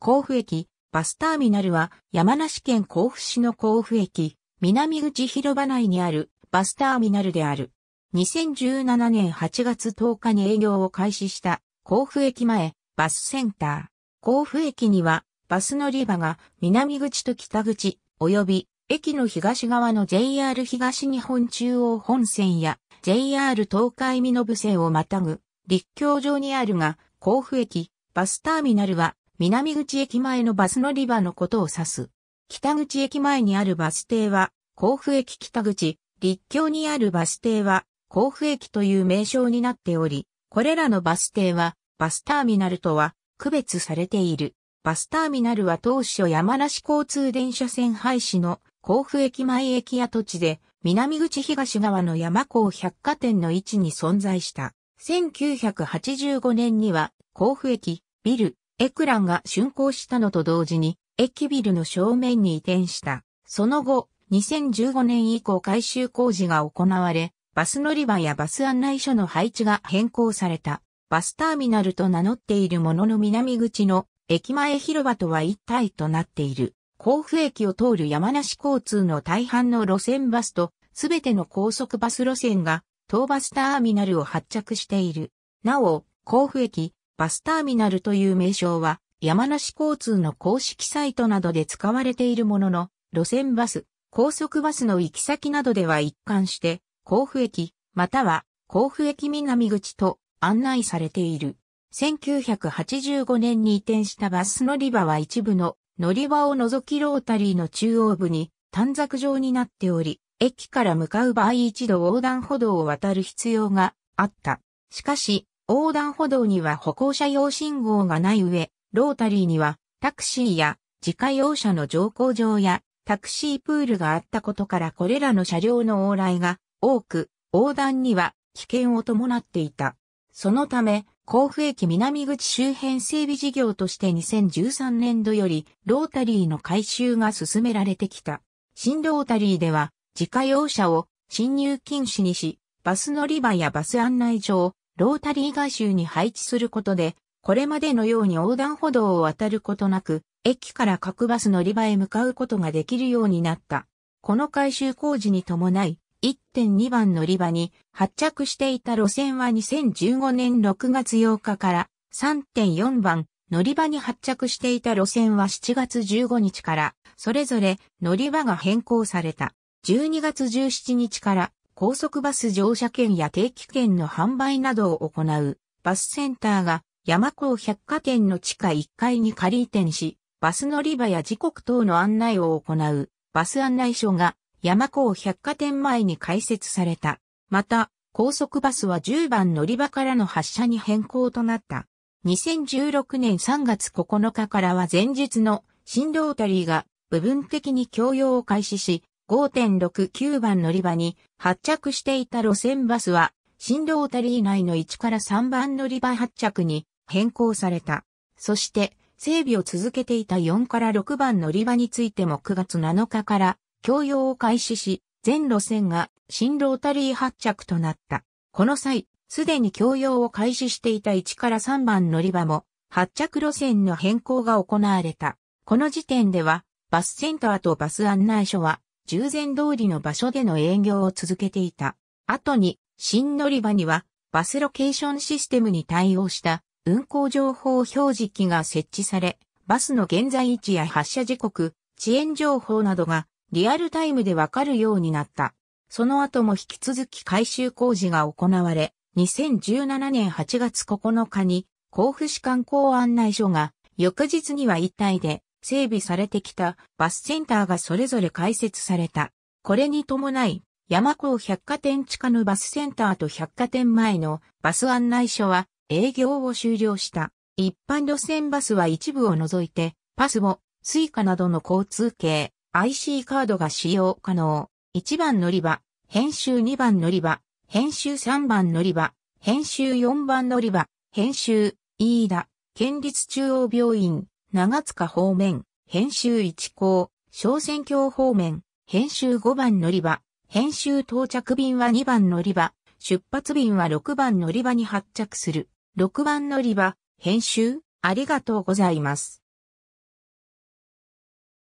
甲府駅、バスターミナルは山梨県甲府市の甲府駅、南口広場内にあるバスターミナルである。2017年8月10日に営業を開始した甲府駅前バスセンター。甲府駅にはバス乗り場が南口と北口及び駅の東側の JR 東日本中央本線や JR 東海見延線をまたぐ立教場にあるが甲府駅バスターミナルは南口駅前のバス乗り場のことを指す。北口駅前にあるバス停は、甲府駅北口、立教にあるバス停は、甲府駅という名称になっており、これらのバス停は、バスターミナルとは、区別されている。バスターミナルは当初山梨交通電車線廃止の甲府駅前駅跡地で、南口東側の山港百貨店の位置に存在した。1985年には、甲府駅、ビル、エクランが竣工したのと同時に、駅ビルの正面に移転した。その後、2015年以降改修工事が行われ、バス乗り場やバス案内所の配置が変更された。バスターミナルと名乗っているものの南口の駅前広場とは一体となっている。甲府駅を通る山梨交通の大半の路線バスと、すべての高速バス路線が、東バスターミナルを発着している。なお、甲府駅、バスターミナルという名称は、山梨交通の公式サイトなどで使われているものの、路線バス、高速バスの行き先などでは一貫して、甲府駅、または甲府駅南口と案内されている。1985年に移転したバス乗り場は一部の乗り場を除きロータリーの中央部に短冊状になっており、駅から向かう場合一度横断歩道を渡る必要があった。しかし、横断歩道には歩行者用信号がない上、ロータリーにはタクシーや自家用車の乗降場やタクシープールがあったことからこれらの車両の往来が多く、横断には危険を伴っていた。そのため、甲府駅南口周辺整備事業として2013年度よりロータリーの改修が進められてきた。新ロータリーでは自家用車を進入禁止にし、バス乗り場やバス案内所をロータリー外周に配置することで、これまでのように横断歩道を渡ることなく、駅から各バス乗り場へ向かうことができるようになった。この改修工事に伴い、1.2番乗り場に発着していた路線は2015年6月8日から3.4番乗り場に発着していた路線は7月15日からそれぞれ乗り場が変更された。12月17日から高速バス乗車券や定期券の販売などを行うバスセンターが山港百貨店の地下1階に仮移転し、バス乗り場や時刻等の案内を行うバス案内所が山港百貨店前に開設された。また、高速バスは10番乗り場からの発車に変更となった。2016年3月9日からは前日の新ロータリーが部分的に供用を開始し、5.69番乗り場に発着していた路線バスは、新ロータリー内の1から3番乗り場発着に変更された。そして、整備を続けていた4から6番乗り場についても9月7日から供用を開始し、全路線が新ロータリー発着となった。この際、すでに供用を開始していた1から3番乗り場も発着路線の変更が行われた。この時点では、バスセンターとバス案内所は従前通りの場所での営業を続けていた。後に、新乗り場には、バスロケーションシステムに対応した運行情報表示機が設置され、バスの現在位置や発車時刻、遅延情報などがリアルタイムでわかるようになった。その後も引き続き改修工事が行われ、2017年8月9日に甲府市観光案内所が翌日には一体で整備されてきたバスセンターがそれぞれ開設された。これに伴い、山港百貨店地下のバスセンターと百貨店前のバス案内所は営業を終了した。一般路線バスは一部を除いて、パスを、スイカなどの交通系、IC カードが使用可能。1番乗り場、編集2番乗り場、編集3番乗り場、編集4番乗り場、編集、飯田、県立中央病院、長塚方面、編集一行、小選挙方面、編集5番乗り場、編集到着便は2番乗り場、出発便は6番乗り場に発着する。6番乗り場、編集、ありがとうございます。